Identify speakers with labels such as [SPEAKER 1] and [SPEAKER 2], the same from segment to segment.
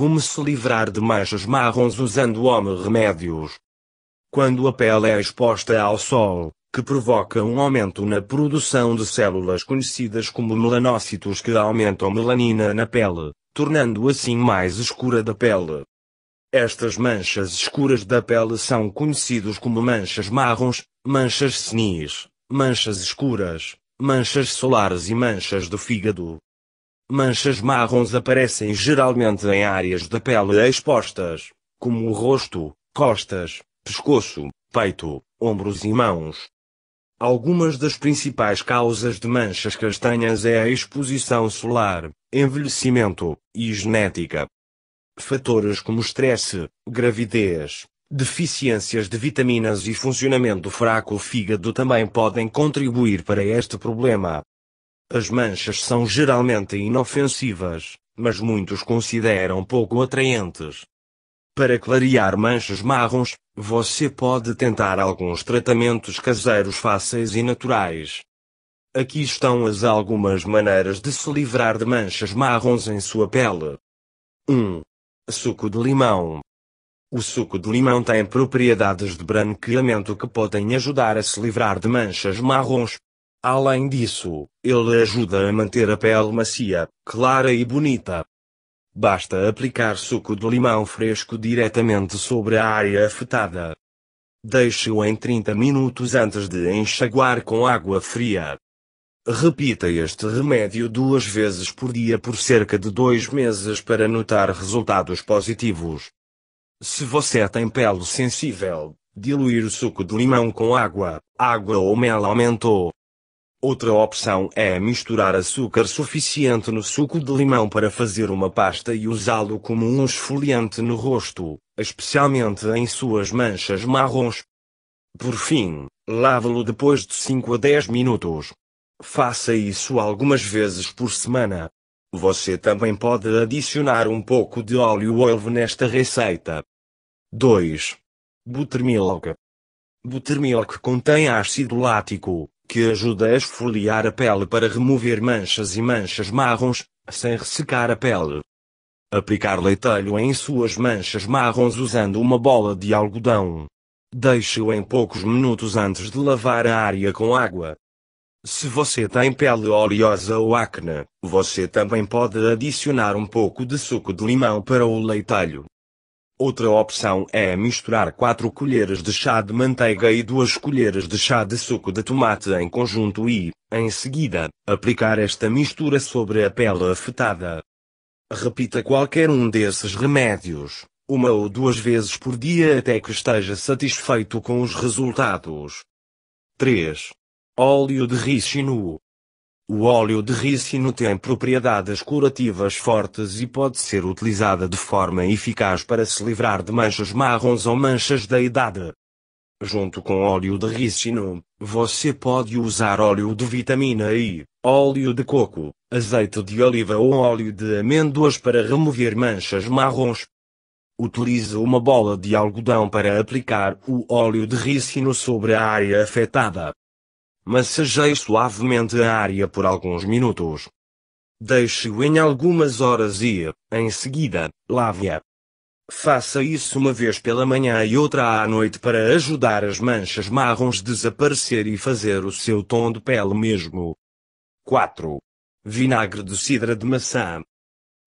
[SPEAKER 1] Como se livrar de manchas marrons usando homem remédios. Quando a pele é exposta ao sol, que provoca um aumento na produção de células conhecidas como melanócitos que aumentam melanina na pele, tornando assim mais escura da pele. Estas manchas escuras da pele são conhecidos como manchas marrons, manchas senis, manchas escuras, manchas solares e manchas do fígado. Manchas marrons aparecem geralmente em áreas da pele expostas, como o rosto, costas, pescoço, peito, ombros e mãos. Algumas das principais causas de manchas castanhas é a exposição solar, envelhecimento e genética. Fatores como estresse, gravidez, deficiências de vitaminas e funcionamento fraco do fígado também podem contribuir para este problema. As manchas são geralmente inofensivas, mas muitos consideram pouco atraentes. Para clarear manchas marrons, você pode tentar alguns tratamentos caseiros fáceis e naturais. Aqui estão as algumas maneiras de se livrar de manchas marrons em sua pele. 1. Suco de limão. O suco de limão tem propriedades de branqueamento que podem ajudar a se livrar de manchas marrons, Além disso, ele ajuda a manter a pele macia, clara e bonita. Basta aplicar suco de limão fresco diretamente sobre a área afetada. Deixe-o em 30 minutos antes de enxaguar com água fria. Repita este remédio duas vezes por dia por cerca de dois meses para notar resultados positivos. Se você tem pele sensível, diluir o suco de limão com água, água ou mel aumentou. Outra opção é misturar açúcar suficiente no suco de limão para fazer uma pasta e usá-lo como um esfoliante no rosto, especialmente em suas manchas marrons. Por fim, lave-lo depois de 5 a 10 minutos. Faça isso algumas vezes por semana. Você também pode adicionar um pouco de óleo olive nesta receita. 2. Buttermilk. Buttermilk contém ácido lático, que ajuda a esfoliar a pele para remover manchas e manchas marrons, sem ressecar a pele. Aplicar leitelho em suas manchas marrons usando uma bola de algodão. Deixe-o em poucos minutos antes de lavar a área com água. Se você tem pele oleosa ou acne, você também pode adicionar um pouco de suco de limão para o leitelho. Outra opção é misturar 4 colheres de chá de manteiga e 2 colheres de chá de suco de tomate em conjunto e, em seguida, aplicar esta mistura sobre a pele afetada. Repita qualquer um desses remédios, uma ou duas vezes por dia até que esteja satisfeito com os resultados. 3. Óleo de ricino. O óleo de ricino tem propriedades curativas fortes e pode ser utilizada de forma eficaz para se livrar de manchas marrons ou manchas da idade. Junto com óleo de ricino, você pode usar óleo de vitamina I, óleo de coco, azeite de oliva ou óleo de amêndoas para remover manchas marrons. Utilize uma bola de algodão para aplicar o óleo de ricino sobre a área afetada. Massageie suavemente a área por alguns minutos. Deixe-o em algumas horas e, em seguida, lave-a. Faça isso uma vez pela manhã e outra à noite para ajudar as manchas marrons desaparecer e fazer o seu tom de pele mesmo. 4. Vinagre de cidra de maçã.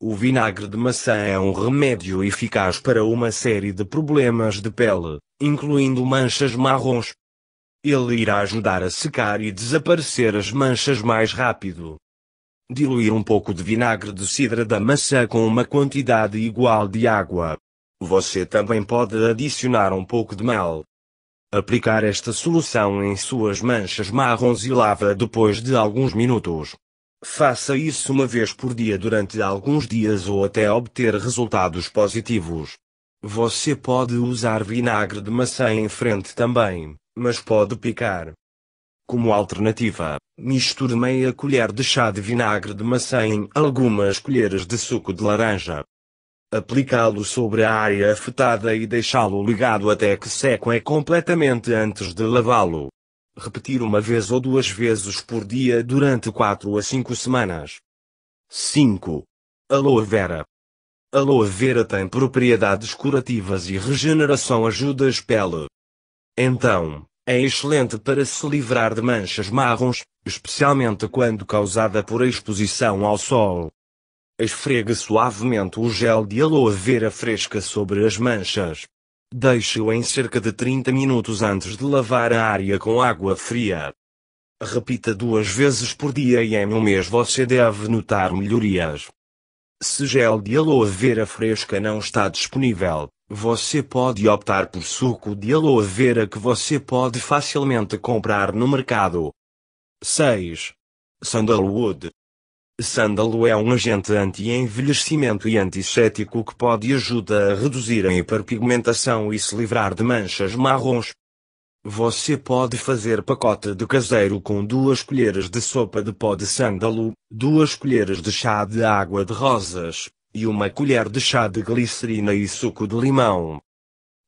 [SPEAKER 1] O vinagre de maçã é um remédio eficaz para uma série de problemas de pele, incluindo manchas marrons, ele irá ajudar a secar e desaparecer as manchas mais rápido. Diluir um pouco de vinagre de cidra da maçã com uma quantidade igual de água. Você também pode adicionar um pouco de mel. Aplicar esta solução em suas manchas marrons e lava depois de alguns minutos. Faça isso uma vez por dia durante alguns dias ou até obter resultados positivos. Você pode usar vinagre de maçã em frente também mas pode picar. Como alternativa, misture meia colher de chá de vinagre de maçã em algumas colheres de suco de laranja. Aplicá-lo sobre a área afetada e deixá-lo ligado até que seco é completamente antes de lavá-lo. Repetir uma vez ou duas vezes por dia durante 4 a 5 semanas. 5. Aloe vera. Aloe vera tem propriedades curativas e regeneração ajuda a pele. Então, é excelente para se livrar de manchas marrons, especialmente quando causada por exposição ao sol. Esfregue suavemente o gel de aloe vera fresca sobre as manchas. Deixe-o em cerca de 30 minutos antes de lavar a área com água fria. Repita duas vezes por dia e em um mês você deve notar melhorias. Se gel de aloe vera fresca não está disponível, você pode optar por suco de aloe vera que você pode facilmente comprar no mercado. 6. Sandalwood. Sandalwood é um agente anti-envelhecimento e antisséptico que pode ajudar a reduzir a hiperpigmentação e se livrar de manchas marrons. Você pode fazer pacote de caseiro com duas colheres de sopa de pó de sândalo, duas colheres de chá de água de rosas, e uma colher de chá de glicerina e suco de limão.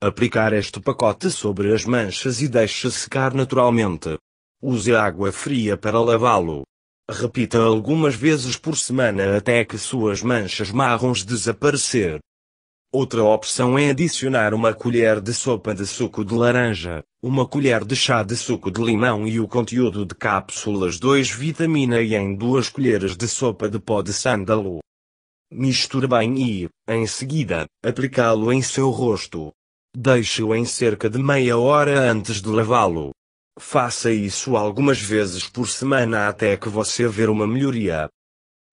[SPEAKER 1] Aplicar este pacote sobre as manchas e deixe secar naturalmente. Use água fria para lavá-lo. Repita algumas vezes por semana até que suas manchas marrons desaparecer. Outra opção é adicionar uma colher de sopa de suco de laranja, uma colher de chá de suco de limão e o conteúdo de cápsulas 2 vitamina E em duas colheres de sopa de pó de sândalo. Misture bem e, em seguida, aplicá-lo em seu rosto. Deixe-o em cerca de meia hora antes de lavá-lo. Faça isso algumas vezes por semana até que você ver uma melhoria.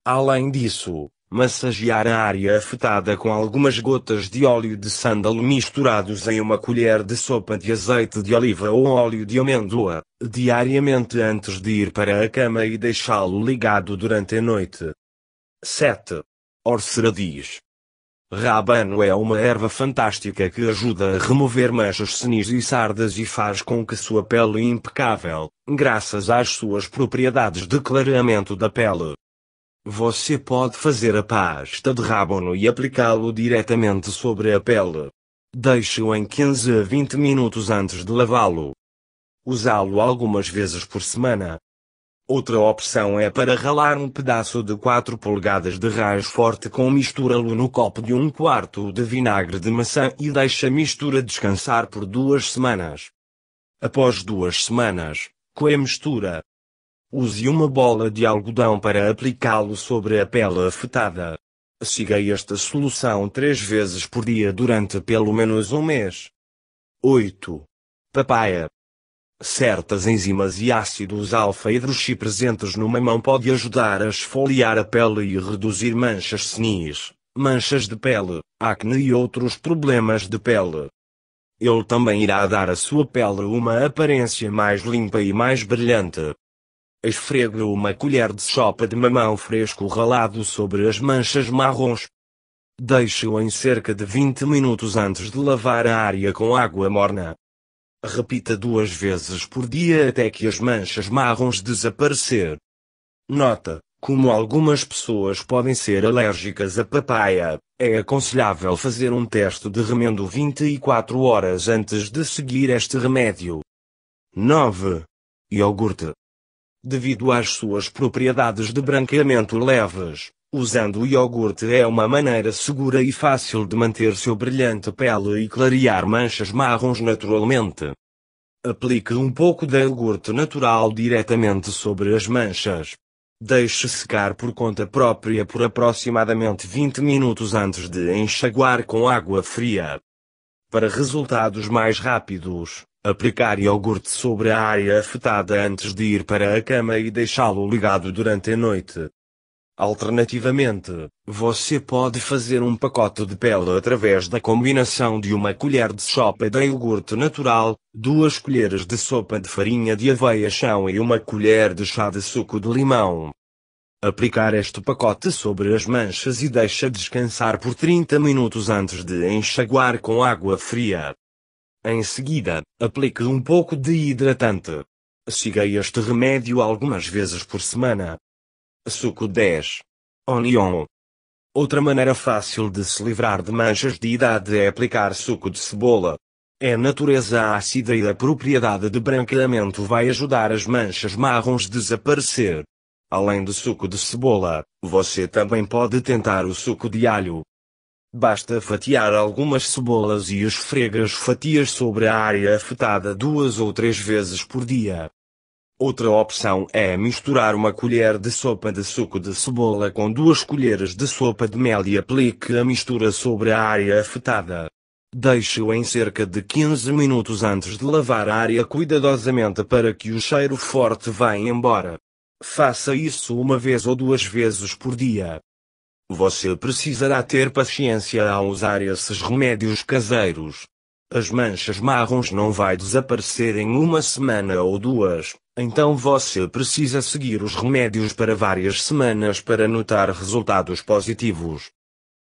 [SPEAKER 1] Além disso, Massagear a área afetada com algumas gotas de óleo de sândalo misturados em uma colher de sopa de azeite de oliva ou óleo de amêndoa, diariamente antes de ir para a cama e deixá-lo ligado durante a noite. 7. Orceradiz. Rabano é uma erva fantástica que ajuda a remover manchas senis e sardas e faz com que sua pele impecável, graças às suas propriedades de clareamento da pele, você pode fazer a pasta de rábano e aplicá-lo diretamente sobre a pele. Deixe-o em 15 a 20 minutos antes de lavá-lo. Usá-lo algumas vezes por semana. Outra opção é para ralar um pedaço de 4 polegadas de raiz forte com mistura-lo no copo de 1 quarto de vinagre de maçã e deixe a mistura descansar por duas semanas. Após duas semanas, coe a mistura. Use uma bola de algodão para aplicá-lo sobre a pele afetada. Siga esta solução três vezes por dia durante pelo menos um mês. 8. Papaya. Certas enzimas e ácidos alfa-hidroxi presentes no mamão podem ajudar a esfoliar a pele e reduzir manchas senis, manchas de pele, acne e outros problemas de pele. Ele também irá dar à sua pele uma aparência mais limpa e mais brilhante. Esfregue uma colher de sopa de mamão fresco ralado sobre as manchas marrons. Deixe-o em cerca de 20 minutos antes de lavar a área com água morna. Repita duas vezes por dia até que as manchas marrons desaparecer. Nota: como algumas pessoas podem ser alérgicas à papaya, é aconselhável fazer um teste de remendo 24 horas antes de seguir este remédio. 9. Iogurte devido às suas propriedades de branqueamento leves. Usando o iogurte é uma maneira segura e fácil de manter seu brilhante pele e clarear manchas marrons naturalmente. Aplique um pouco de iogurte natural diretamente sobre as manchas. Deixe secar por conta própria por aproximadamente 20 minutos antes de enxaguar com água fria. Para resultados mais rápidos, Aplicar iogurte sobre a área afetada antes de ir para a cama e deixá-lo ligado durante a noite. Alternativamente, você pode fazer um pacote de pele através da combinação de uma colher de sopa de iogurte natural, duas colheres de sopa de farinha de aveia chão e uma colher de chá de suco de limão. Aplicar este pacote sobre as manchas e deixa descansar por 30 minutos antes de enxaguar com água fria. Em seguida, aplique um pouco de hidratante. Siga este remédio algumas vezes por semana. Suco 10. Onion. Outra maneira fácil de se livrar de manchas de idade é aplicar suco de cebola. É a natureza ácida e a propriedade de branqueamento vai ajudar as manchas marrons desaparecer. Além do suco de cebola, você também pode tentar o suco de alho. Basta fatiar algumas cebolas e esfrega as fatias sobre a área afetada duas ou três vezes por dia. Outra opção é misturar uma colher de sopa de suco de cebola com duas colheres de sopa de mel e aplique a mistura sobre a área afetada. Deixe-o em cerca de 15 minutos antes de lavar a área cuidadosamente para que o cheiro forte vá embora. Faça isso uma vez ou duas vezes por dia. Você precisará ter paciência ao usar esses remédios caseiros. As manchas marrons não vai desaparecer em uma semana ou duas, então você precisa seguir os remédios para várias semanas para notar resultados positivos.